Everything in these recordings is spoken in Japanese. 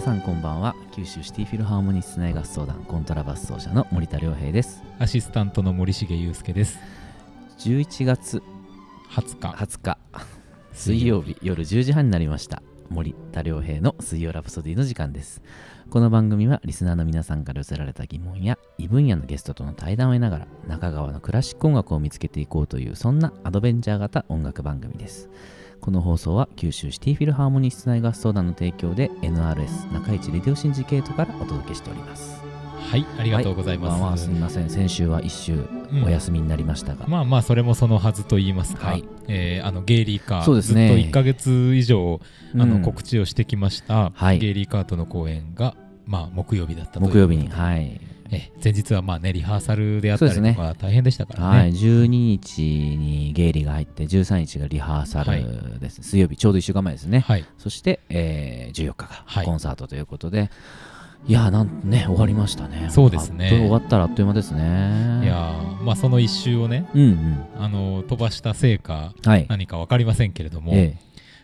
皆さんこんばんは九州シティフィルハーモニー室内合奏団コントラバス奏者の森田亮平ですアシスタントの森重裕介です11月20日20日水曜日夜10時半になりました森田良平の水曜ラプソディの時間ですこの番組はリスナーの皆さんから寄せられた疑問や異分野のゲストとの対談を得ながら中川のクラシック音楽を見つけていこうというそんなアドベンチャー型音楽番組ですこの放送は九州シティフィルハーモニー室内合奏団の提供で NRS 中市レディオシンジケートからお届けしておりますはいありがとうございます、はい、まあ、すみません先週は一週お休みになりましたが、うん、まあまあそれもそのはずと言いますか、はい、えー、あのゲイリーカー、ね、ずっと1か月以上あの告知をしてきました、うんはい、ゲイリーカーとの公演が、まあ、木曜日だったと木曜日にはいえ前日はまあ、ね、リハーサルであったりとか大変でしたからね、ね、はい、12日にゲイリーが入って13日がリハーサルです、はい、水曜日ちょうど1週間前ですね、はい、そして、えー、14日がコンサートということで、いやなんね終わりましたね。そうですね。終わったらあっという間ですね。いやまあその一周をね、うんうん、あの飛ばしたせいか、何かわかりませんけれども、ええ、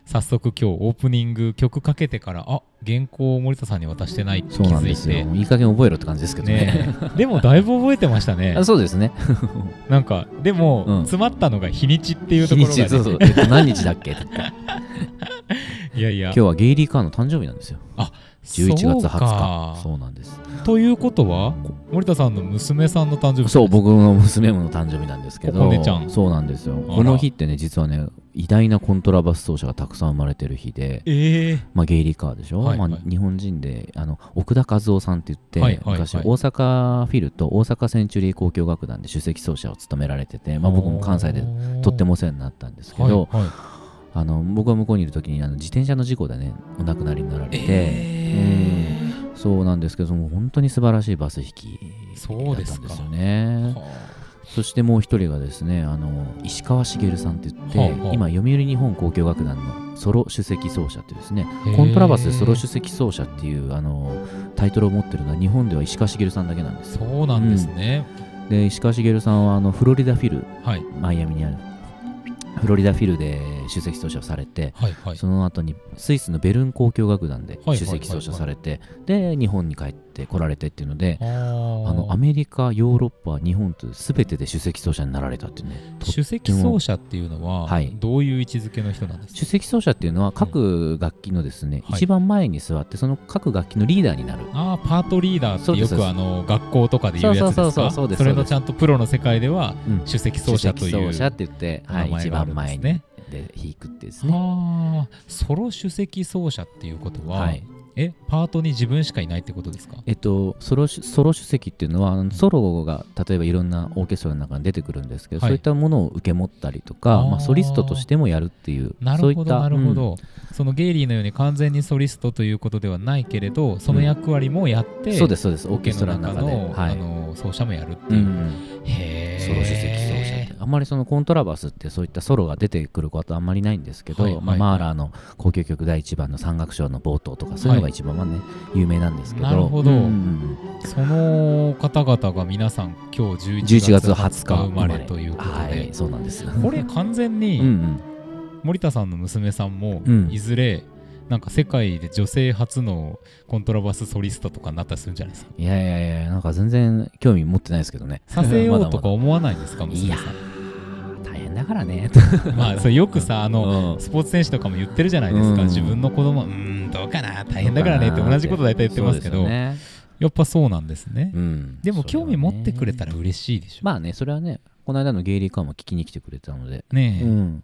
早速今日オープニング曲かけてからあ原稿を森田さんに渡してないって気づいていい加減覚えろって感じですけどね、ね、でもだいぶ覚えてましたねそうですね なんかでも、うん、詰まったのが日にちっていうところが、ね、そうそう、えっと、何日だっけ いやいや今日はゲイリー・カーの誕生日なんですよあ11月20日そうなんですということは森田さんの娘さんの誕生日そう僕の娘の誕生日なんですけどそうなんですよこの日ってね実はね偉大なコントラバス奏者がたくさん生まれてる日で、えー、まあ、ゲイリー・カーでしょ、はいはい、まあ、日本人であの奥田和夫さんって言って、はいはいはい、昔大阪フィルと大阪センチュリー交響楽団で首席奏者を務められてて、まあ、僕も関西でとってもお世話になったんですけど、はいはい、あの僕が向こうにいる時にあの自転車の事故でねお亡くなりになられて。えーえーそうなんですけども本当に素晴らしいバス引きだったんですよね。そしてもう一人がですねあの石川茂さんって言って、はあはあ、今読売日本交響楽団のソロ首席奏者ってですねコントラバスソロ首席奏者っていうあのタイトルを持ってるのは日本では石川茂さんだけなんですそうなんですね、うん、で石川茂さんはあのフロリダフィル、はい、マイアミにあるフロリダフィルで首席奏者をされて、はいはい、その後にスイスのベルン交響楽団で首席奏者されて、で日本に帰ってって来られてっていうのであのアメリカヨーロッパ日本と全てで首席奏者になられたっていうね首席奏者っていうのは、どういう位置づけの人なんですか首席奏者っていうのは各楽器のですね、うん、一番前に座ってその各楽器のリーダーになる、はい、ああパートリーダーってよくあの学校とかで言うやつですかそれのちゃんとプロの世界では首席奏者という、うん、首席奏者って言って、はい、一番前に。で弾くってですね。ソロ首席奏者っていうことは、はい、えパートに自分しかいないってことですかえっとソロソロ主席っていうのはソロが例えばいろんなオーケストラの中に出てくるんですけど、はい、そういったものを受け持ったりとかまあ、ソリストとしてもやるっていうなるほどなるほど、うん、そのゲイリーのように完全にソリストということではないけれどその役割もやって、うん、そうですそうですオーケストラの中で、はい、あの奏者もやるっていう、うんへえソロ主席あんまりそのコントラバスってそういったソロが出てくることはあんまりないんですけど、はいまあ、マーラーの交響曲第1番の山岳賞の冒頭とかそういうのが一番まね有名なんですけどなるほど、うん、その方々が皆さん今日11月20日生まれということで、はい、そうなんですこれ完全に森田さんの娘さんもいずれ、うんなんか世界で女性初のコントラバスソリストとかになったりするんじゃないですかいやいやいやなんか全然興味持ってないですけどね させようとか思わないんですか娘さんだからね まあそよくさあの、うん、スポーツ選手とかも言ってるじゃないですか、うん、自分の子供うんどうかな大変だからねって同じこと大体言ってますけど、やっぱそうなんですね、うん、でも興味持ってくれたら嬉しいでしょ、う。まあねそれはねこの間のゲイリーカーも聞きに来てくれたのでねえ、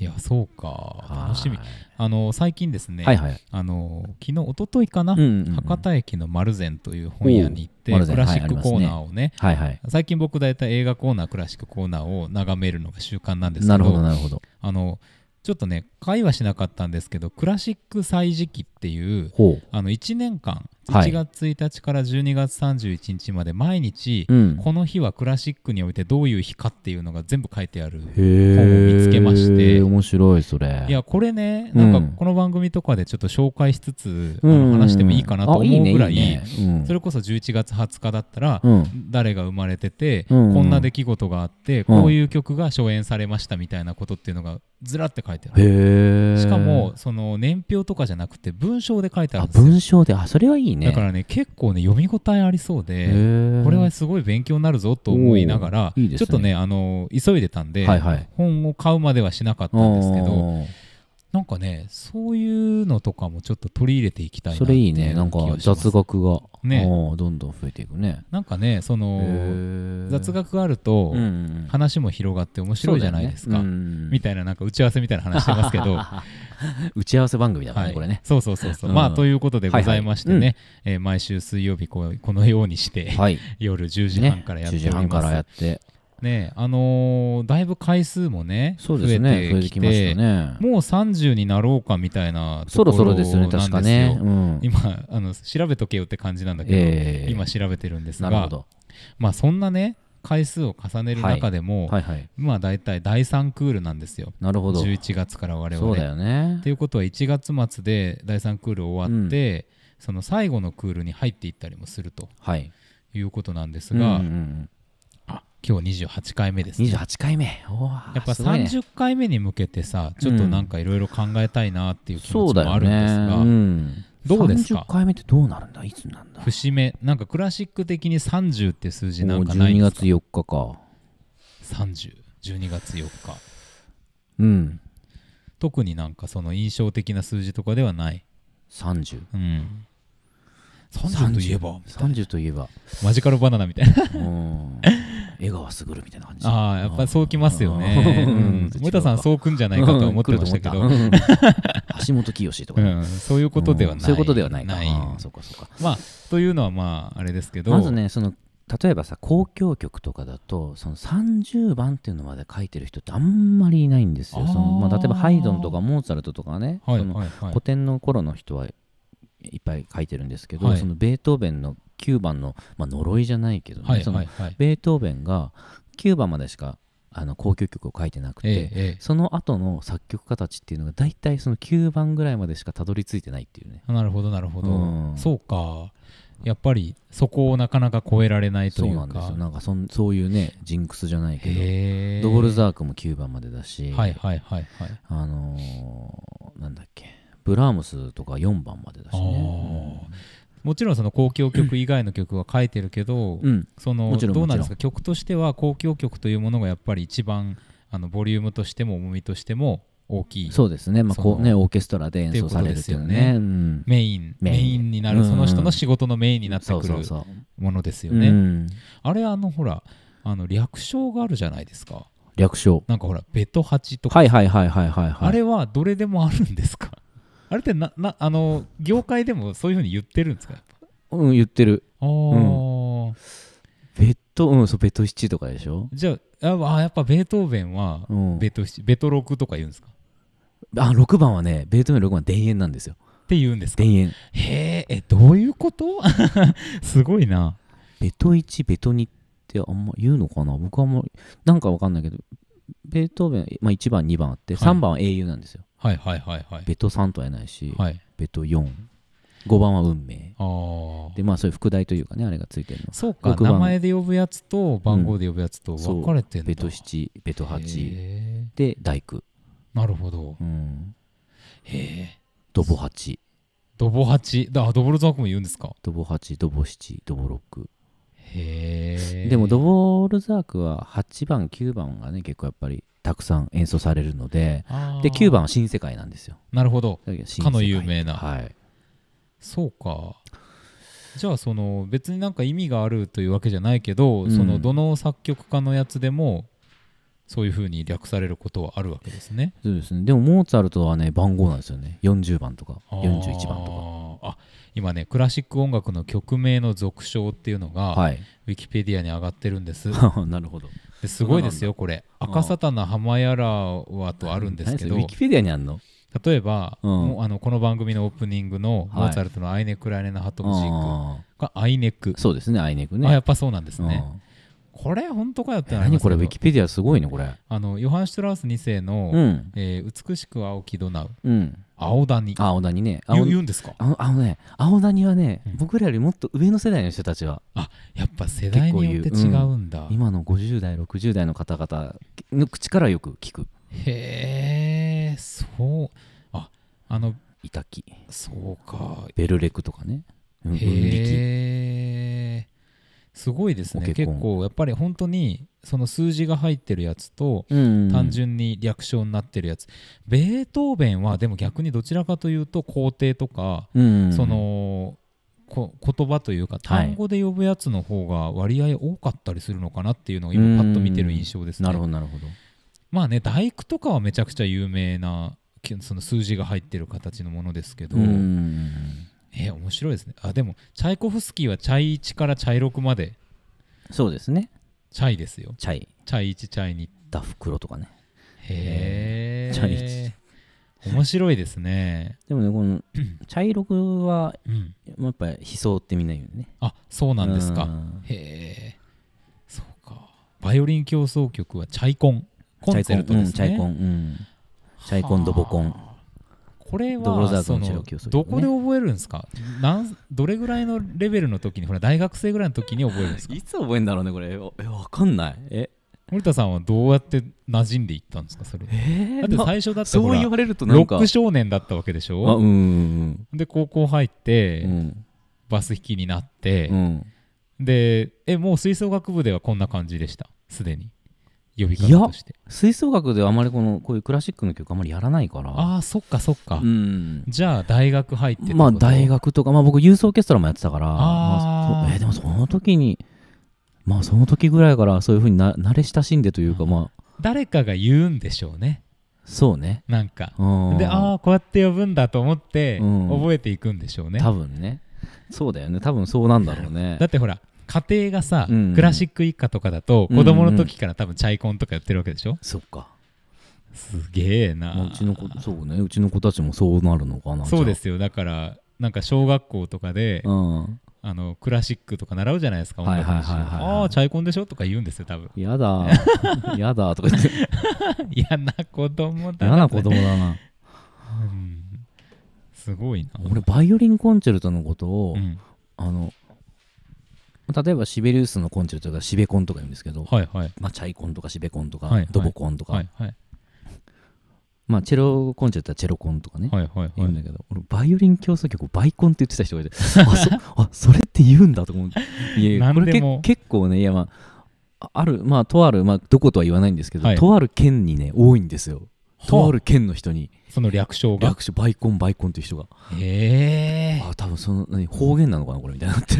いやそうか楽しみあの最近ですね、はいはい、あの昨日一昨日かな、うんうんうん、博多駅の丸善という本屋に行ってクラシックコーナーをねはいねはいはい、最近僕大体映画コーナークラシックコーナーを眺めるのが習慣なんですけどなるほどなるほどあのちょっとね会話しなかったんですけどクラシック歳時記っていうあの1年間1月1日から12月31日まで毎日、はい、この日はクラシックにおいてどういう日かっていうのが全部書いてある本を見つけまして面白いそれいやこれねなんかこの番組とかでちょっと紹介しつつ、うん、話してもいいかなと思うぐらい、ねねうん、それこそ11月20日だったら、うん、誰が生まれてて、うんこんな出来事があってこういう曲が初演されましたみたいなことっていうのがずらって書いてあるしかもその年表とかじゃなくて文文章で書いてあるんですよ文章であそれはいいねだからね結構ね読み応えありそうでこれはすごい勉強になるぞと思いながら、ね、ちょっとねあの急いでたんで、はいはい、本を買うまではしなかったんですけどなんかねそういうのとかもちょっと取り入れていきたいなそれいいねなんか雑学がねどんどん増えていくねなんかねその雑学があると話も広がって面白いじゃないですか、ねみたいななんか打ち合わせみたいな話してますけど 打ち合わせ番組だからね、はい、これね。そうそうそうそう。うん、まあということでございましてね、はいはいうん、えー、毎週水曜日ここのようにして、はい、夜10時半からやっております。ね、10時半からやって。ねあのー、だいぶ回数もね、そうですね増えてきてね、もう30になろうかみたいなところそろそろですよね、確かね、うん、今あの、調べとけよって感じなんだけど、えー、今調べてるんですが、まあ、そんなね、回数を重ねる中でも、はいはいはい、まあ大体第3クールなんですよなるほど11月から我々そうだよねっていうことは1月末で第3クール終わって、うん、その最後のクールに入っていったりもすると、はい、いうことなんですが、うんうんうん今日28回目です、ね、28回目おやっぱ30回目に向けてさ、ね、ちょっとなんかいろいろ考えたいなっていう気持ちもあるんですが、うんねうん、どうですか30回目ってどうなるんだいつなんだ節目なんかクラシック的に30って数字なんかないんですか12月4日か3012月4日うん特になんかその印象的な数字とかではない30うん30といえば 30, といえばマジカルバナナみたいなうん江川卓みたいな感じああやっぱりそうきますよね、うん、森田さんそうくんじゃないかと思ってましたけど、うん、橋本清とか、そういうことではない、そういうことではないないそうかそうかまあというのはまああれですけどまずねその例えばさ交響曲とかだとその30番っていうのまで書いてる人ってあんまりいないんですよその、まあ、例えばハイドンとかモーツァルトとかね、その古典の頃の人はいっぱい書いてるんですけど、はい、そのベートーベンの9番の、まあ、呪いじゃないけどね、ベートーベンが9番までしかあの交響曲を書いてなくて、ええ、その後の作曲家たちっていうのが大体その9番ぐらいまでしかたどり着いてないっていうねなるほどなるほど、うん、そうかやっぱりそこをなかなか超えられないというかそうなんですよなんかそそういうねジンクスじゃないけど、ドー、ドルザークも9番までだしはいはいはいはいあのー、なんだっけブラームスとか4番までだしね、うもちろんその交響曲以外の曲は書いてるけど、うん、そのどうなんですか曲としては交響曲というものがやっぱり一番あのボリュームとしても重みとしても大きいそうですね,、まあ、こうねオーケストラで演奏されるってね、ねうん、メインメインになる、その人の仕事のメインになってくるものですよねあれあのほらあの略称があるじゃないですか略称なんかほらベト8とかはいはいはいはいはい、はい、あれはどれでもあるんですかあれってななあの業界でもそういうふうに言ってるんですかうん言ってるああ、うんベッド、うん、そう、ベトチとかでしょじゃあ、やっぱベートーベンはベト七、ベト六とか言うんですかあ、6番はね、ベートーベン6番、田園なんですよ。って言うんですか田園。へえ、え、どういうこと すごいな。ベト1、ベト2ってあんま言うのかな僕はあんま、なんかわかんないけど、ベートーベン、まあ、1番、2番あって、3番は英雄なんですよ。はいはいはいはいベト3とは言えないし、はいベト45番は運命あでまあそういう副題というかねあれがついてるのそうか名前で呼ぶやつと番号で呼ぶやつと分かれてんだ、ベト7ベト8で大工なるほどうんへえドボ8ドボ8だあドボルザークも言うんですかドボ8ドボ7ドボ6へえでもドボルザークは8番9番がね結構やっぱりたくさん演奏されるのでで9番は新世界なんですよなるほどかの有名な、はい、そうかじゃあその別になんか意味があるというわけじゃないけど、うん、そのどの作曲家のやつでもそういうふうに略されることはあるわけですねそうですねでもモーツァルトはね番号なんですよね40番とか41番とかあ今ねクラシック音楽の曲名の続称っていうのが、はい、ウィキペディアに上がってるんです なるほどすごいですよこれ赤サタナ浜やらはとあるんですけどウィキペディアにあるの例えば、うん、あのこの番組のオープニングのモーツァルトの「アイネクライネナハトムシーク」がアイネクそうですねアイネクねあやっぱそうなんですね、うんこれ本当かよって何これウィキペディアすごいねこれあのヨハン・シュトラウス2世の、うんえー「美しく青きドナウ」うん青谷青谷ね青言うんですかああのね青谷はね、うん、僕らよりもっと上の世代の人たちはあやっぱ世代によって違うんだ、うん、今の50代60代の方々の口からよく聞くへえそうああのイタキそうかベルレクとかね、うん、へえすごいですね結構やっぱり本当にその数字が入ってるやつと、単純に略称になってるやつベートーベンはでも逆にどちらかというと皇帝とか、そのこ言葉というか単語で呼ぶやつの方が割合多かったりするのかなっていうのを今パッと見てる印象ですね。なるほどなるほどまあね大工とかはめちゃくちゃ有名なその数字が入ってる形のものですけど。えー、面白いですねあでもチャイコフスキーはチャイ1からチャイ6までそうですねチャイですよチャイチャイ1チャイ2ダフクロとかねへえチャイ1面白いですねでもねこのチャイ6は、うん、やっぱり悲壮ってみんな言うねあそうなんですかへえそうかバイオリン協奏曲はチャイコンコンセルトですね、チャイコン、うん、チャイコンドボコンこれはそのどこで覚えるんですかなんどれぐらいのレベルの時にほら大学生ぐらいの時に覚えるんですかいつ覚えるんだろうねこれえわかんないえ森田さんはどうやって馴染んでいったんですかそれ、えー、だって最初だってそう言われるとロック少年だったわけでしょ、うん、で高校入って、うん、バス引きになって、うん、でえもう吹奏楽部ではこんな感じでしたすでに呼び方として吹奏楽ではあまりこのこういうクラシックの曲あまりやらないからああそっかそっか、うん、じゃあ大学入ってまあ大学とか、まあ、僕ユースオーケストラもやってたからまあ、えー、でもその時にまあその時ぐらいからそういうふうにな慣れ親しんでというかまあ誰かが言うんでしょうねそうねなんかでああこうやって呼ぶんだと思って覚えていくんでしょうね、うん、多分ねそうだよね多分そうなんだろうねだってほら家庭がさ、うんうん、クラシック一家とかだと子供の時から多分チャイコンとかやってるわけでしょ、うんうん、そっかすげえな、うちの子そうねうちの子たちもそうなるのかなそうですよだからなんか小学校とかで、うん、あのクラシックとか習うじゃないですかいはい、ああチャイコンでしょとか言うんですよ多分やだ やだとか言って嫌な子供だな嫌な子供だな、うん、すごいな俺バイオリンコンチェルトのことを、うん、あの例えばシベリウスのコンチェルトがシベコンとか言うんですけど、はいはい、まあ、チャイコンとかシベコンとか、はいはい、ドボコンとか、はいはい、まあ、チェロコンチェルトはチェロコンとかね、はいはいはい、言うんだけど俺バイオリン競争曲バイコンって言ってた人がいてあそあそれって言うんだと思ういや これ結構ねいやまああるまあとあるまあどことは言わないんですけど、はい、とある県にね多いんですよとある県の人にその略称が略称バイコンバイコンっていう人がへえあ多分その何方言なのかなこれみたいになって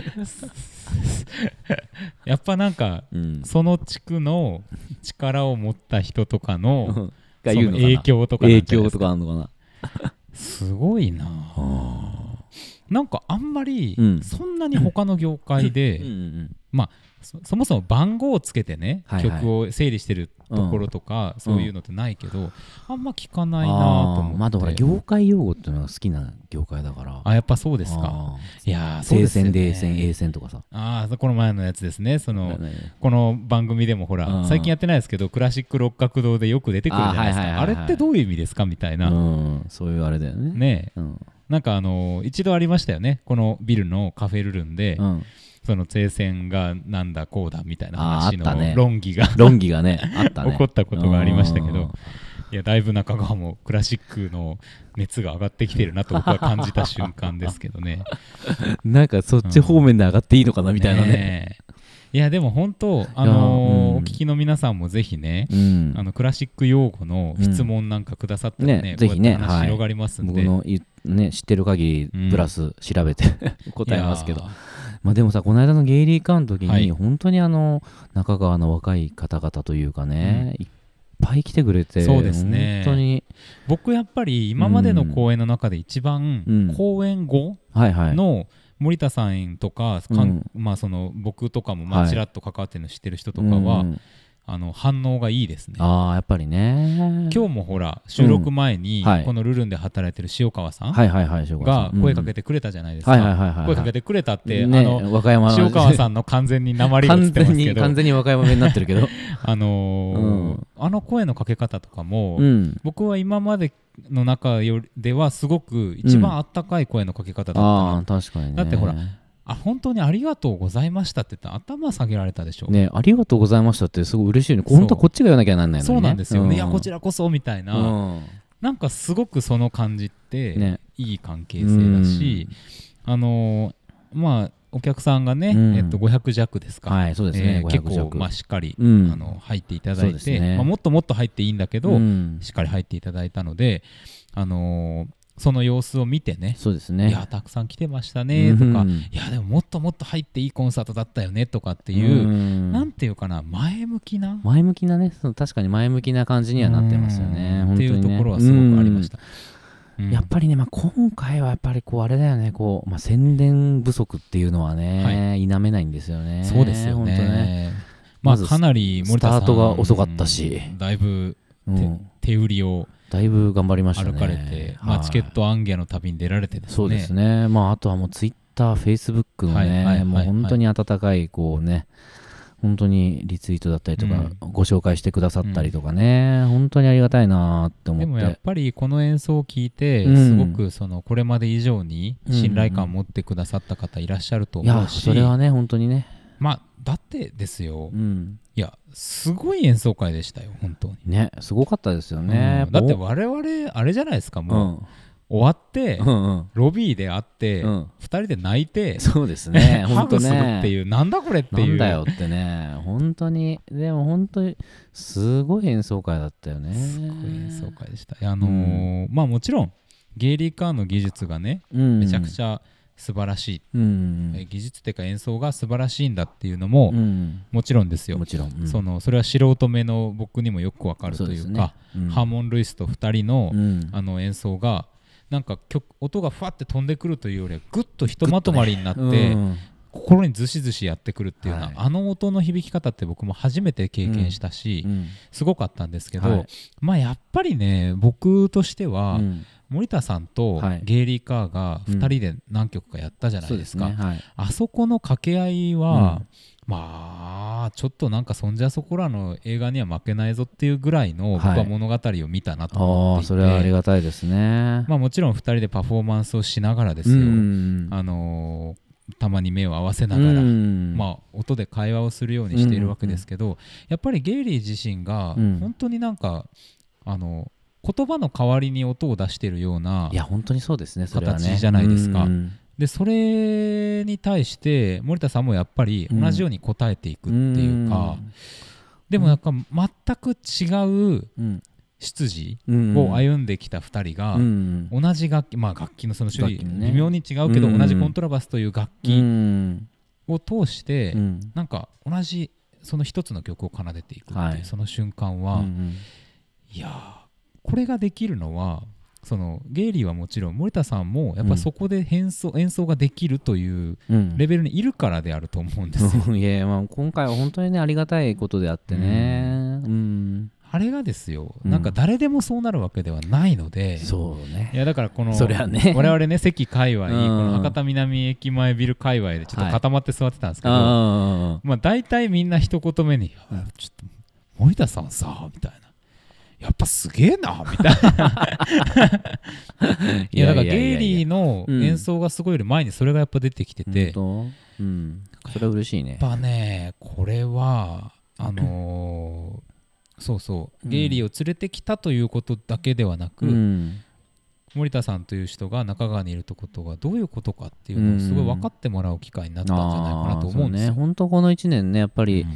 やっぱなんか、うん、その地区の力を持った人とかの がうの影響とか影響とかあるのかなすごいななんかあんまり、そんなに他の業界で、うんうんうん、まあそもそも番号をつけてね、はいはい、曲を整理してるところとか、うん、そういうのってないけど、うん、あんま聞かないなと思ってまだほら業界用語っていうのが好きな業界だからあやっぱそうですかいやそうですね戦戦とかさああこの前のやつですねその、この番組でもほら、うん、最近やってないですけどクラシック六角堂でよく出てくるじゃないですか、はいはい、あれってどういう意味ですかみたいな、そういうあれだよねね、なんかあの一度ありましたよねこのビルのカフェルルンで、うんその停戦がなんだこうだみたいな話の論議が、ね、論議がねあったね 起こったことがありましたけどいやだいぶ中川もクラシックの熱が上がってきてるなと僕は感じた瞬間ですけどね なんかそっち方面で上がっていいのかなみたいなねうんねいやでも本当、あのーうん、お聞きの皆さんもぜひね、うん、あのクラシック用語の質問なんかくださったらね,、うんねぜひね話広がりますんで、はい、僕のね、知ってる限りプラス調べて、答えますけどまあ、でもさこの間のゲイリー・カーの時に、本当にあの中川の若い方々というかね、うん、いっぱい来てくれてそうですね本当に僕やっぱり今までの公演の中で一番、公演後の森田さんとか、うん、まあ、その僕とかもちらっと関わってるの知ってる人とかは、はいあの反応がいいですねああやっぱりね今日もほら収録前に、このルルンで働いてる塩川さんが声かけてくれたじゃないですか声かけてくれたって、あの和歌山塩川さんの完全に鉛が映ってますけど完全に和歌山弁になってるけど あのあの声のかけ方とかも、うん、僕は今までの中よりではすごく一番あったかい声のかけ方だった、確かにだってほらあ本当にありがとうございましたって言ったら頭下げられたでしょうねありがとうございましたってすごい嬉しいね本当はこっちが言わなきゃなんないのねそうなんですよね、うん、いやこちらこそみたいな、うん、なんかすごくその感じって、いい関係性だし、うん、あのまあお客さんがね、うん、えっと、500弱ですか、はいそうですね、えー、結構、まあ、しっかり、うん、あの入っていただいて、ね、まあ、もっともっと入っていいんだけど、うん、しっかり入っていただいたので、あのーその様子を見てねそうですねいやたくさん来てましたねとか、うん、いやでももっともっと入っていいコンサートだったよねとかっていう、うん、なんていうかな前向きな前向きなねその確かに前向きな感じにはなってますよね。ねっていうところはすごくありました。うん、やっぱりね、まあ、今回はやっぱりこうあれだよねこう、まあ、宣伝不足っていうのはね、はい、否めないんですよね。そうですよねね、まあ、かなりスタートが遅かったし、だいぶ手,、売りをだいぶ頑張りましたね。歩かれて、まあ、チケットアンギャの旅に出られてですね。そうですね。まあ、あとはもうツイッター、フェイスブックのね、もう本当に温かい、こうね、本当にリツイートだったりとか、うん、ご紹介してくださったりとかね、うん、本当にありがたいなって思ってでもやっぱりこの演奏を聞いて、うん、すごくそのこれまで以上に信頼感を持ってくださった方いらっしゃると思うし、いやそれはね本当にねまあだってですよ、うん、いやすごい演奏会でしたよ本当にねすごかったですよね、うん、だって我々あれじゃないですかもう、うん終わって、うんうん、ロビーで会って、うん、2人で泣いてそうですね ハ当するっていう、なんだこれっていうなんだよってね本当にでも本当にすごい演奏会だったよねすごい演奏会でしたあのーうん、まあもちろんゲイリー・カーの技術がね、うんうん、めちゃくちゃ、素晴らしい、うん技術というか演奏が素晴らしいんだっていうのも、うんもちろんですよもちろん、うん、そのそれは素人目の僕にもよくわかるというか、ねうん、ハーモン・ルイスと2人のうん、あの演奏がなんか曲音がふわって飛んでくるというよりはぐっとひとまとまりになって、ねうん、心にずしずしやってくるっていうのは、はい、あの音の響き方って僕も初めて経験したし、うんすごかったんですけど、はい、まあやっぱりね僕としては、うん、森田さんとゲイリー・カーが2人で何曲かやったじゃないですか、すね、あそこの掛け合いは、まあちょっとなんかそんじゃそこらの映画には負けないぞっていうぐらいの僕は物語を見たなと思っていて、はい、それはありがたいですね、まあ、もちろん2人でパフォーマンスをしながらですよ、あのーたまに目を合わせながら、まあ、音で会話をするようにしているわけですけど、やっぱりゲイリー自身が本当になんか、あの言葉の代わりに音を出しているようないや本当にそうですね形じゃないですか。でそれに対して森田さんもやっぱり同じように答えていくっていうか、でもなんか全く違う出自を歩んできた2人が同じ楽器まあ楽器のその種類微妙に違うけど同じコントラバスという楽器を通してなんか同じその一つの曲を奏でていくっていうその瞬間はいやこれができるのはそのゲイリーはもちろん森田さんもやっぱそこで演奏,、演奏ができるというレベルにいるからであると思うんですよ、うん。いやまあ今回は本当にねありがたいことであってね。うんあれがですよ、なんか誰でもそうなるわけではないので、そうね、いやだからこの、それはね、我々ね、関界隈、この博多南駅前ビル界隈でちょっと固まって座ってたんですけど、まあ、大体みんな一言目に、ちょっと森田さんさ、みたいな。やっぱすげえなみたいな いやだからゲイリーの演奏がすごいより前にそれがやっぱ出てきてて、うん、それは嬉しいねやっぱねこれはあのそうそう、ゲイリーを連れてきたということだけではなく、うん、森田さんという人が中川にいるとことがどういうことかっていうのをすごい分かってもらう機会になったんじゃないかなと思うんですよ。うん、ね、本当この1年ねやっぱり、うん、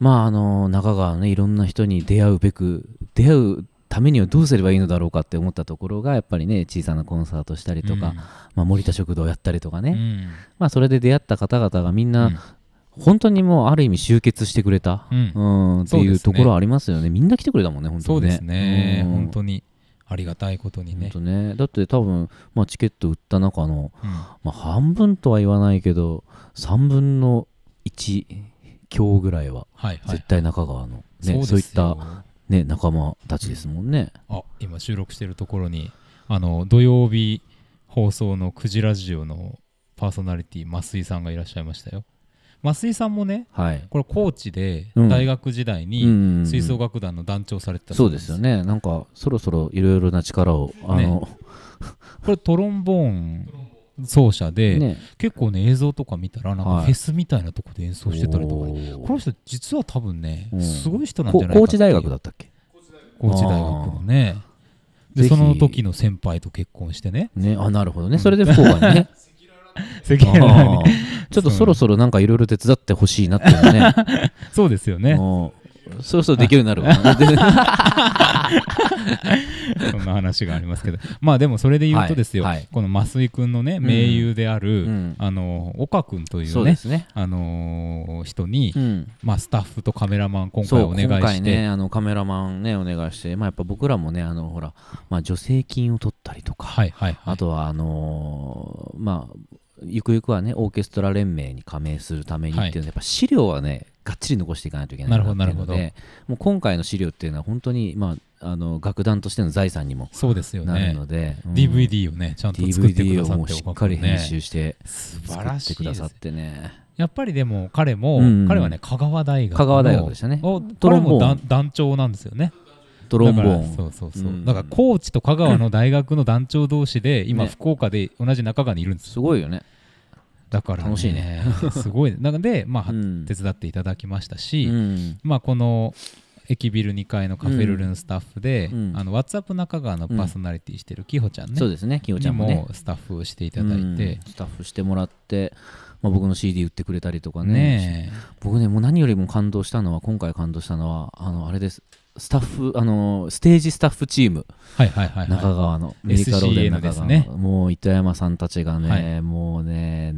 まああの中川ねいろんな人に出会うべく出会うためにはどうすればいいのだろうかって思ったところがやっぱりね小さなコンサートしたりとか、うん、まあ、森田食堂やったりとかね、うん、まあ、それで出会った方々がみんな本当にもうある意味集結してくれた、うん、うんっていうところありますよね、ね、みんな来てくれたもんね本当にねそうですね、うん、本当にありがたいことにねねだって多分、まあ、チケット売った中の、うん、まあ、半分とは言わないけど3分の1強ぐらいは絶対中川の、はいはいはい、ね、そういった、ね、仲間たちですもんね、あ今収録してるところにあの土曜日放送の「くじラジオ」のパーソナリティ増井さんがいらっしゃいましたよ増井さんもね、はい、これコーチで大学時代に吹奏楽団の団長されてたそうですよねなんかそろそろいろいろな力をあの、ね、これトロンボーン奏者で、ね、結構ね映像とか見たらなんかフェスみたいなとこで演奏してたりとか、はい、この人実は多分ね、うん、すごい人なんじゃないか高知大学だったっけ高知大学のねでその時の先輩と結婚してねねあなるほどねそれで福岡にね 世 間ちょっとそろそろなんかいろいろ手伝ってほしいなっていうね そうですよねそろそろできるようになるわ そんな話がありますけどまあでもそれで言うとですよ、はいはい、この増井君のね、盟友である、うん、あの岡君というね、ね、あのー、人に、うん、まあ、スタッフとカメラマン今回お願いして、ね、あのカメラマンねお願いして、まあ、やっぱ僕らもねあのほら、まあ、助成金を取ったりとか、はいはいはい、あとはあのー、まあゆくゆくはねオーケストラ連盟に加盟するためにっていうのは、はい、やっぱ資料はねがっちり残していかないといけないななるほどもう今回の資料っていうのは本当にまああの楽団としての財産にもそうですよ、ね、なるので、うん、DVD をねちゃんと作ってくださって、ね、しっかり編集して作ってくださってね。やっぱりでも彼も、うんうん、彼はね香川大学香川大学でしたねトロンボーン団長なんですよねトロンボーンそうそうそう、うん、だから高知と香川の大学の団長同士で今、福岡で同じ中川にいるんですすごいよねだから、ね、楽しいね すごいなので、まあ、うん、手伝っていただきましたし、うん、まあ、この駅ビル2階のカフェルルンスタッフで、うん、あの WhatsApp 中川のパーソナリティしてるきほちゃんね、そうですねきほちゃんも、ね,、もスタッフをしていただいて、スタッフしてもらって、まあ、僕の CD 売ってくれたりとかね僕ねもう何よりも感動したのは今回感動したのはあのあれですスタッフあのステージスタッフチーム、はいはいはい、はい、中川のメディカロで中川でねもう糸山さんたちがね、はい、もうね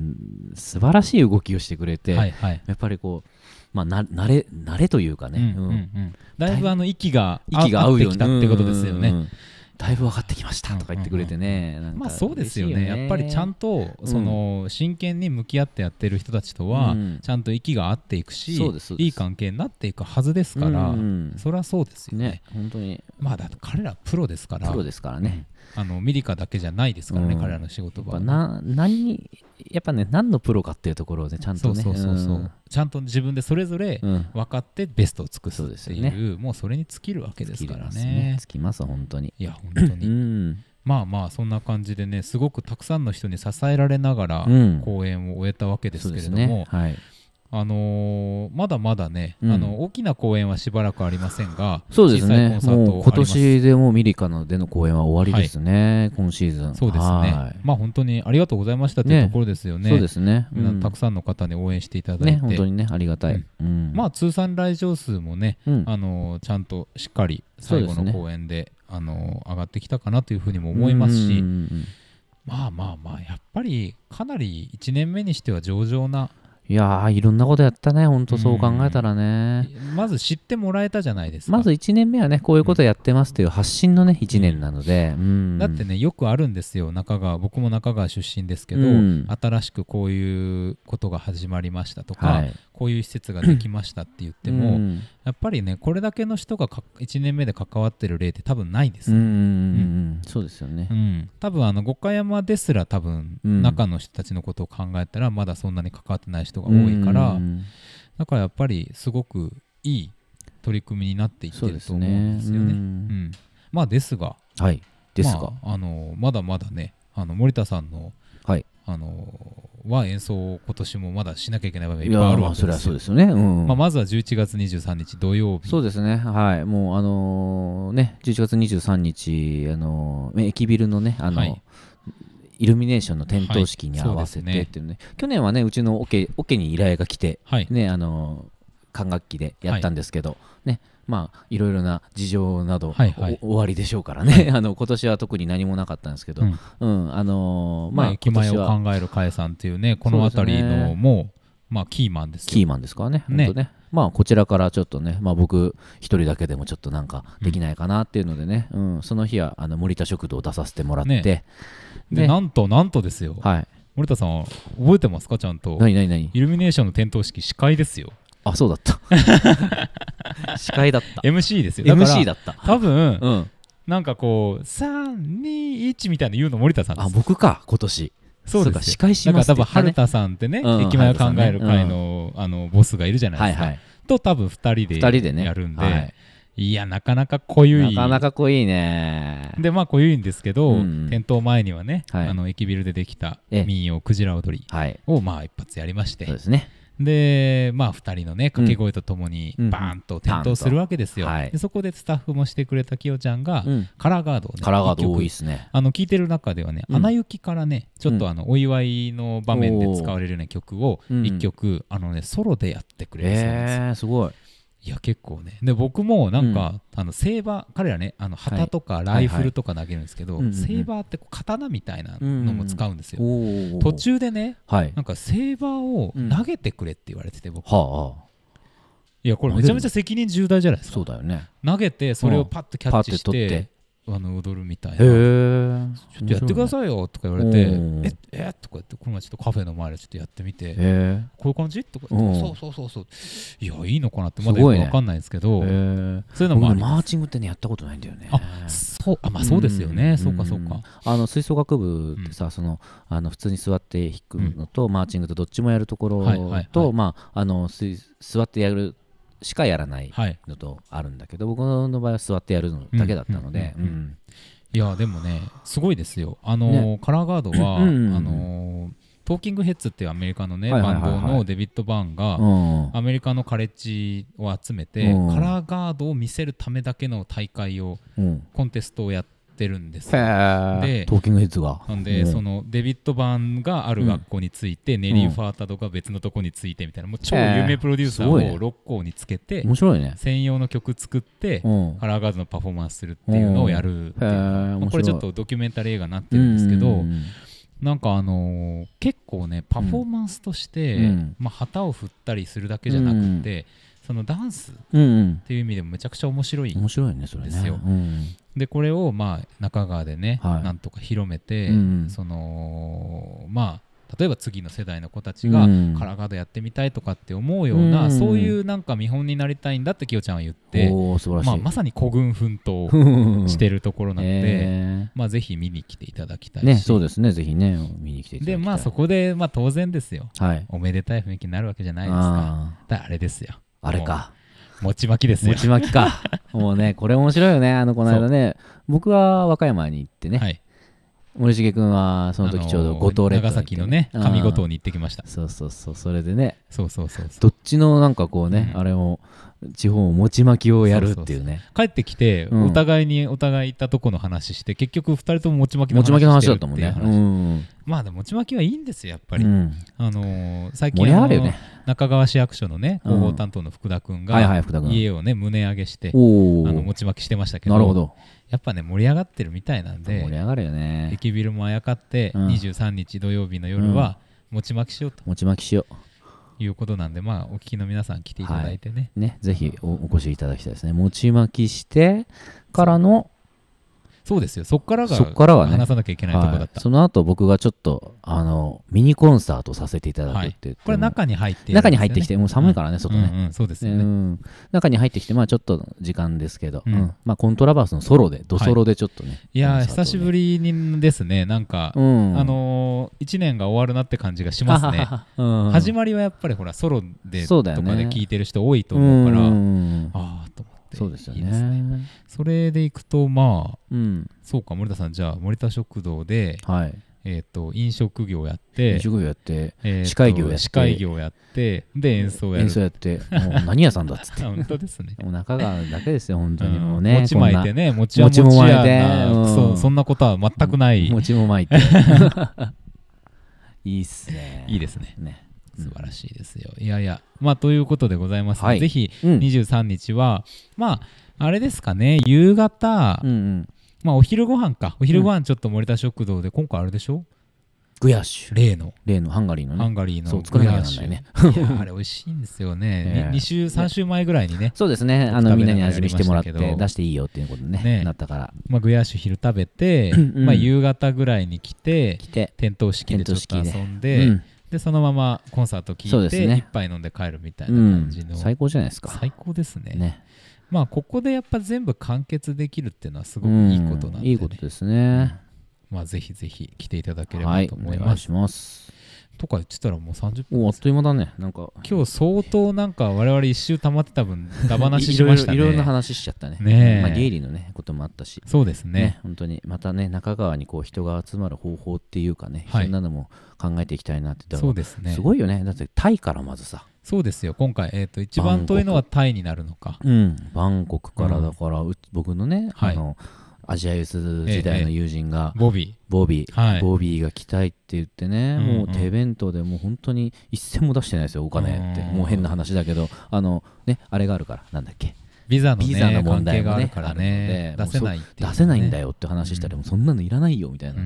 素晴らしい動きをしてくれて、はいはい、やっぱりこうまあ、な慣れ慣れというかね、うんうんうん、だいぶあの息が息が合うようになってことですよね。うんうんうんだいぶ分かってきましたとか言ってくれてね、うんうん、まあそうですよね、ね、やっぱりちゃんとその真剣に向き合ってやってる人たちとはちゃんと息が合っていくし、うん、いい関係になっていくはずですから、うんうん、それはそうですよね、ね、本当にまあだ彼らプロですからプロですからね、あのミリカだけじゃないですからね、うん、彼らの仕事場な何やっぱね何のプロかっていうところをねちゃんとねそうそうそう、うん、ちゃんと自分でそれぞれ分かってベストを尽くすっていううんうね、もうそれに尽きるわけですからね尽きね尽きます本当にいや本当にまあまあそんな感じでねすごくたくさんの人に支えられながら公演を終えたわけですけれども、ねはい、あのー、まだまだね、うん、あの大きな公演はしばらくありませんが、そうですね、もう今年でもうミリカでの公演は終わりですね、はい、今シーズン。そうですね、まあ、本当にありがとうございましたというところですよね、ねそうですね、うん、たくさんの方に応援していただいて、ね、本当にね、ありがたい。うん、まあ、通算来場数もね、あのー、ちゃんとしっかり最後の公演で、ね、あのー、上がってきたかなというふうにも思いますし。まあまあまあやっぱりかなり1年目にしては上々ないやーいろんなことやったね、本当そう考えたらね。まず知ってもらえたじゃないですか。まず1年目はね、こういうことやってますという発信のね、1年なので。うんだってね、よくあるんですよ、中川、僕も中川出身ですけど、うん新しくこういうことが始まりましたとか、はいこういう施設ができましたって言っても、うんやっぱりね、これだけの人がか1年目で関わってる例って多分ないですうんうんね。うんそうですよねう。ん、多分あの五箇山ですら多分ん中の人たちのことを考えたらまだそんなに関わってない人人が多いから、うん、だからやっぱりすごくいい取り組みになっていってると思うんですよね。うねうん、まあですが、はい、ですが、まあ、あのまだまだねあの森田さんの、はい、あのは演奏を今年もまだしなきゃいけない場面いっぱいあるわけそれはそうですよね。うんまあ、まずは11月23日土曜日。そうですね。はい。もうあのー、ね11月23日あのー、駅ビルのねあのーはいイルミネーションの点灯式に合わせてっていうねはいね、去年はねうちのオケオケに依頼が来て、はい、ねあの管楽器でやったんですけど、はい、ねまあいろいろな事情など、はいはい、お終わりでしょうからね あの今年は特に何もなかったんですけど、うん、うん、あのー、まあ、まあ、駅前を考える加谷さんっていうねこの辺りのもう、ね、まあキーマンですよキーマンですからねねねまあ、こちらからちょっとね、まあ、僕1人だけでもちょっとなんかできないかなっていうのでね、うん、うん、その日はあの森田食堂を出させてもらって、ね、でなんとなんとですよ、はい、森田さん覚えてますかちゃんと何何何イルミネーションの点灯式司会ですよあそうだった 司会だった MC ですよだ MC だった多分、うん、なんかこう321みたいな言うの森田さんですあ僕か今年そうです司会しますって言っ、ね、多分春田さんってね、うん、駅前を考える会のうん、あのボスがいるじゃないですか、はいはい、と多分2人でやるんで、はい、いやなかなか濃ゆいなかなか濃いねでまあ濃ゆいんですけど、うん、店頭前にはね、はい、あの駅ビルでできた民謡「クジラ踊りを、まあ一発やりましてそうですねでまあ2人のね掛け声とともにバーンと転倒するわけですよ、うんうんはい、でそこでスタッフもしてくれたきよちゃんが、うん、カラーガードをねカラーガード多いですねあの聞いてる中ではね「アナ雪」からねちょっとあのお祝いの場面で使われるような曲を1曲、あのねソロでやってくれるそうです、えー、すごいいや結構ねで僕もなんか、うん、あのセーバー彼らねあの旗とかライフルとか投げるんですけど、はいはいはい、セーバーって刀みたいなのも使うんですよ、うんうん、途中でね、はい、なんかセーバーを投げてくれって言われてて僕、うんはあ、いやこれめちゃめちゃ責任重大じゃないですかそうだよね投げてそれをパッとキャッチしてあの踊るみたいな、えー、ちょっとやってくださいよとか言われて、ね、ええとか言ってこの前ちょっとカフェの前でちょっとやってみて、えー、こういう感じとかそうそうそうそういやいいのかなってまだよく分かんないですけど、ねえー、そういうのもマーチングってねやったことないんだよねあそうあまあそうですよね、うん、そうかそうか、うん、あの吹奏楽部ってさ、うん、そのあの普通に座って弾くのと、マーチングとどっちもやるところと、はいはいはい、まああの座ってやるしかやらないのとあるんだけど、はい、僕の場合は座ってやるのだけだったので。いやでもねすごいですよあの、ね、カラーガードは、うんうん、あのトーキングヘッズっていうアメリカのね、バンドのデビッド・バーンが、アメリカのカレッジを集めて、カラーガードを見せるためだけの大会を、コンテストをやっってるんですでトーキングヘッズがなんで、そのデビット版がある学校について、うん、ネリー・ファータドが別のとこについてみたいなもう超有名プロデューサーを6校につけて、面白いね専用の曲作って、うん、カラーガーズのパフォーマンスするっていうのをやるこれちょっとドキュメンタリー映画になってるんですけど、なんかあのー、結構ねパフォーマンスとして、うん、まあ、旗を振ったりするだけじゃなくて、うん、そのダンスっていう意味でもめちゃくちゃ面白いんですよ。面白いねそれね、うん、でこれをまあ中川でね、はい、なんとか広めて、うんうん、そのまあ例えば次の世代の子たちがカラーガードやってみたいとかって思うような、うん、そういうなんか見本になりたいんだってきよちゃんは言って、まあ、まさに孤軍奮闘してるところなので、えー、まあ、ぜひ見に来ていただきたいし、ね、そうですねぜひね見に来ていただきたいでまあそこで、まあ、当然ですよ、はい、おめでたい雰囲気になるわけじゃないですかだあれですよあれか餅巻きですよち巻きかもうねこれ面白いよねあのこの間ね僕は和歌山に行ってね、はい、森重君はその時ちょうど五島列島、ね、長崎のね上五島に行ってきましたそうそうそうそれでねそうそうそうどっちのなんかこうね、うん、あれも地方持ち巻きをやるっていうね帰ってきて、お互いにお互い行ったとこの話して結局2人とも餅巻きの話してる餅巻きの話だったもんね、まあでもち巻きはいいんですよやっぱり、あの最近あの、中川市役所のね広報担当の福田君が家をね胸上げしてあの持ち巻きしてましたけどなるほどやっぱね盛り上がってるみたいなんで盛り上がるよね駅ビルもあやかって、うん、23日土曜日の夜は、持ち巻きしようと持ち巻きしよういうことなんで、まあ、お聞きの皆さん来ていただいてね。はい、ね、ぜひお越しいただきたいですね。持ち巻きしてからのそうですよそこからがそこからはね話さなきゃいけないとこだった、はい、その後僕がちょっとあのミニコンサートさせていただくって、はい、これ中に入って、ね、中に入ってきてもう寒いからね、外ね、うんうん、そうですね、うん、中に入ってきてまあちょっと時間ですけど、うんまあ、コントラバースのソロでドソロでちょっとね、はい、いや久しぶりにですねなんか、あのー、1年が終わるなって感じがしますね、始まりはやっぱりほらソロでとかで聴いてる人多いと思うから、ああっていいですね。そ、れでいくとまあ、うん、そうか森田さんじゃあ森田食堂で、はい、えーと、飲食業やって飲食業やって、えー、司会業やって司会業やってで演奏やる演奏やってもう何屋さんだっつって 本当ですねお腹がだけですよ本当にもうね、うん、餅巻いてね餅は餅も巻いて、うん、そそんなことは全くない餅も巻いて いいっすねいいですねね素晴らしいですよ。いやいや、まあ、ということでございますはい、ぜひ23日は、うん、まあ、あれですかね、夕方、うんうん、まあ、お昼ご飯か、お昼ご飯ちょっと森田食堂で、今回あれでしょグヤッシュ例の例のハンガリーのねハンガリーのそう作らななんねあれ美味しいんですよね、2週3週前ぐらいにねそうですねあのみんなに味見してもらって出していいよっていうことね、ね、なったから、まあ、グヤッシュ昼食べて、うん、まあ、夕方ぐらいに来て来て点灯式でちょっと遊んで、うんでそのままコンサート聴いて、一杯飲んで帰るみたいな感じの、うん、最高じゃないですか最高ですね、ね、まあここでやっぱ全部完結できるっていうのはすごくいいことなんで、ねうん、いいことですね、まあぜひぜひ来ていただければと思います、はい、お願いしますとか言ってたらもう30分もうあっという間だねなんか今日相当なんか我々一周溜まってた分 ダバなししましたねいろいろな話しちゃったねねまあ、ゲイリーのねこともあったしそうですねね本当にまたね中川にこう人が集まる方法っていうかね、はい、そんなのも考えていきたいなってそうですねすごいよねだってタイからまずさそうですよ今回、えーと、一番遠いのはタイになるのかバンコク,、うん、バンコクからだから、うん、僕のね、あの、はいアジアユース時代の友人が、ボビーボビー、はい、ボビーが来たいって言ってね、もう手弁当でもう本当に一銭も出してないですよお金ってもう変な話だけどあのねあれがあるからなんだっけビザの,、ビザの問題がねあるからね出せない出せないんだよって話したら、もうそんなのいらないよみたいな、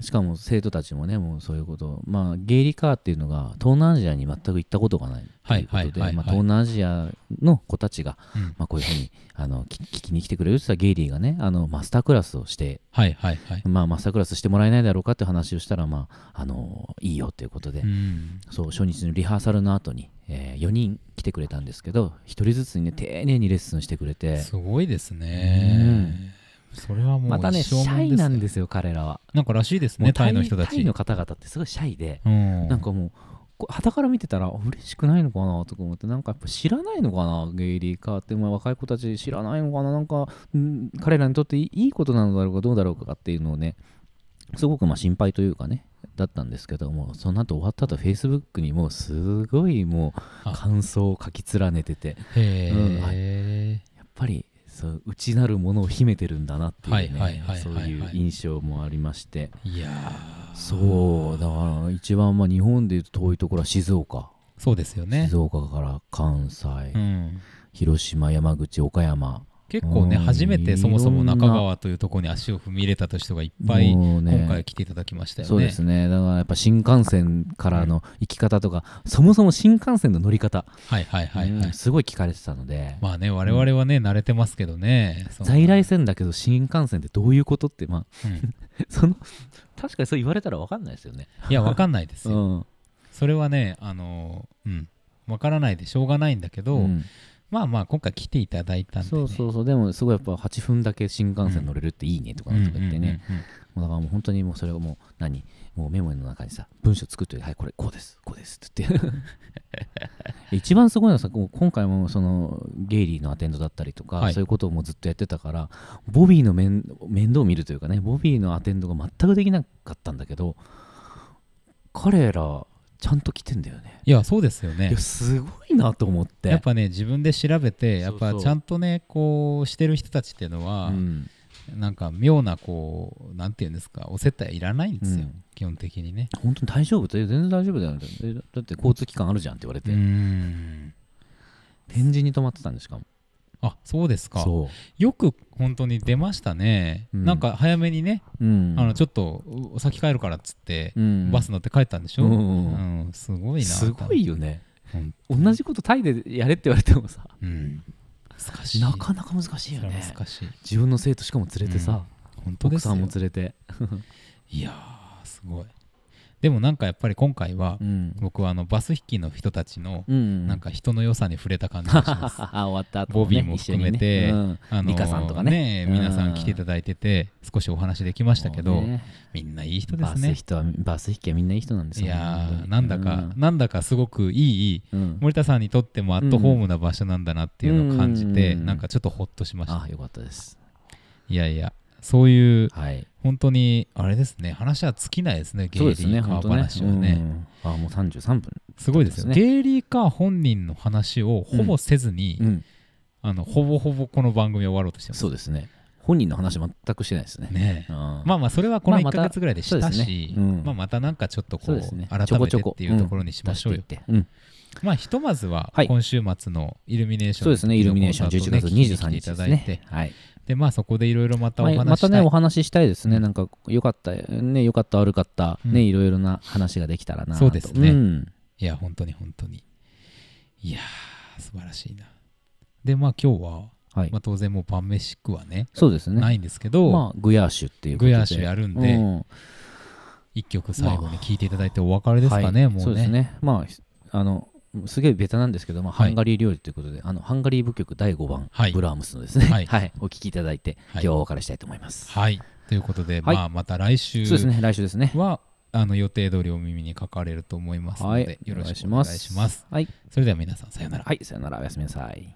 しかも生徒たちもねもうそういうことまあゲイリカーっていうのが東南アジアに全く行ったことがないということで東南アジアの子たちが、うん、まあ、こういうふうにあの聞きに来てくれるって言ったらゲイリーがねあのマスタークラスをして、はいはいはいまあ、マスタークラスしてもらえないだろうかって話をしたら、まあ、あのいいよということで、うん、そう初日のリハーサルの後に、えー、4人来てくれたんですけど1人ずつに、ね、丁寧にレッスンしてくれてすごいですね。うんそれはもうまたねシャイなんですよ彼らはなんからしいですねタイの人たちタイの方々ってすごいシャイで、うん、なんかもうはたから見てたら嬉しくないのかなとか思ってなんかやっぱ知らないのかなゲイリーかって、まあ、若い子たち知らないのかななんか彼らにとっていいことなのだろうかどうだろうかっていうのをねすごくま心配というかねだったんですけどもその後終わった後フェイスブックにもうすごいもう感想を書き連ねてて、うん、やっぱりそう内なるものを秘めてるんだなっていうねそういう印象もありましていやそうだから一番まあ日本でいうと遠いところは静岡そうですよね静岡から関西、うん、広島山口岡山結構ね初めてそもそも中川というところに足を踏み入れたと人がいっぱい今回来ていただきましたよね、ね、そうですねだからやっぱ新幹線からの行き方とか、うん、そもそも新幹線の乗り方はいはいはい、はい、すごい聞かれてたのでまあね我々はね、うん、慣れてますけどね在来線だけど新幹線ってどういうことってまあ、うん、その確かにそう言われたら分かんないですよねいや分かんないですよ、それはねあのうん分からないでしょうがないんだけど、うんまあまあ今回来ていただいたんで、ね、そうそうそうでもすごいやっぱ8分だけ新幹線乗れるっていいねとかとか言ってねだからもう本当にもうそれをもう何もうメモの中にさ文章作って「はいこれこうですこうです」って言って 一番すごいのはさ今回もそのゲイリーのアテンドだったりとか、はい、そういうことをもうずっとやってたからボビーの面倒を見るというかねボビーのアテンドが全くできなかったんだけど彼らちゃんと来てんだよねいやそうですよねすごいなと思ってやっぱね自分で調べてやっぱちゃんとねこうしてる人たちっていうのは、うん、なんか妙なこうなんていうんですかお接待いらないんですよ、うん、基本的にね本当に大丈夫全然大丈夫だよ、だって交通機関あるじゃんって言われて展示に泊まってたんでしかもあそうですかよく本当に出ましたね、うん、なんか早めにね、うん、あのちょっと先帰るからっつって、うん、バス乗って帰ったんでしょ、うんすごいなすごいよね同じことタイでやれって言われてもさ、うん、難しいなかなか難しいよね難しい自分の生徒しかも連れてさ、うん、本当ですよ奥さんも連れていやすごいでもなんかやっぱり今回は、僕はあのバス引きの人たちのなんか人の良さに触れた感じがします、う 終わった後、ね、ボビーも含めて、ねうん、あのリカさんとかね、ね、皆さん来ていただいてて少しお話できましたけど、みんないい人ですねバス人はバス引きはみんないい人なんですよ、ね、いやなんだか、うん、なんだかすごくいい、森田さんにとってもアットホームな場所なんだなっていうのを感じて、うんうん、なんかちょっとほっとしました、あよかったですいやいやそういう、はい、本当にあれですね話は尽きないですねゲイリー・カー話はね、ね、あもう33分、ね、すごいですよねゲイリー・カー本人の話をほぼせずに、うんうん、あのほぼほぼこの番組終わろうとしてますそうですね本人の話全くしてないですね。ねまあまあそれはこの1か月ぐらいでしたし、まあ、ねうんまあ、またなんかちょっとこう、ね、改めてっていうところにしましょうよ。まあひとまずは今週末のイルミネーション、はい、そうですねイルミネーション11月23日いただいて、ね、はい、でまあそこでいろいろまたお話し、はい、またねお話ししたいですね、うん、なんかよかったねよかった悪かったねいろいろな話ができたらなそうですね、うん、いや本当に本当にいや素晴らしいなでまあ今日は、はい、まあ、当然もう晩飯食はねそうですねないんですけど、まあ、グヤーシュっていうグヤーシュやるんで、うん、1曲最後に聴いていただいてお別れですかね、まあ、もうね、そうですねまああのすげえベタなんですけど、まあ、ハンガリー料理ということで、あのハンガリー舞曲第5番、ブラームスのですね、はいお聴きいただいて、今日はお別れしたいと思います。はい、ということで、まあ、また来週そうですね来週ですねはあの予定通りお耳にかかれると思いますので、よろしくお願いします。はい、それでは皆さんさよなら。はい、さよならおやすみなさい。